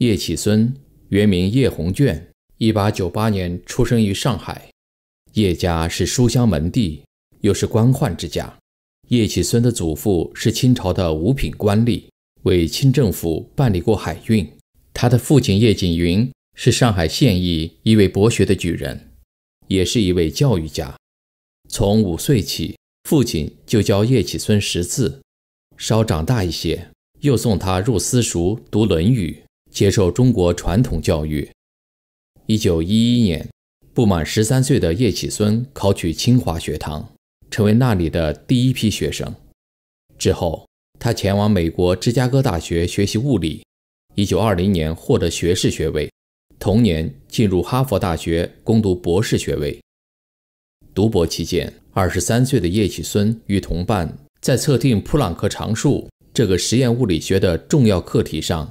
叶启孙原名叶鸿卷，一八九八年出生于上海。叶家是书香门第，又是官宦之家。叶启孙的祖父是清朝的五品官吏，为清政府办理过海运。他的父亲叶景云是上海县役一位博学的举人，也是一位教育家。从五岁起，父亲就教叶启孙识字，稍长大一些，又送他入私塾读《论语》。接受中国传统教育。一九一一年，不满十三岁的叶企孙考取清华学堂，成为那里的第一批学生。之后，他前往美国芝加哥大学学习物理，一九二零年获得学士学位，同年进入哈佛大学攻读博士学位。读博期间，二十三岁的叶企孙与同伴在测定普朗克常数这个实验物理学的重要课题上。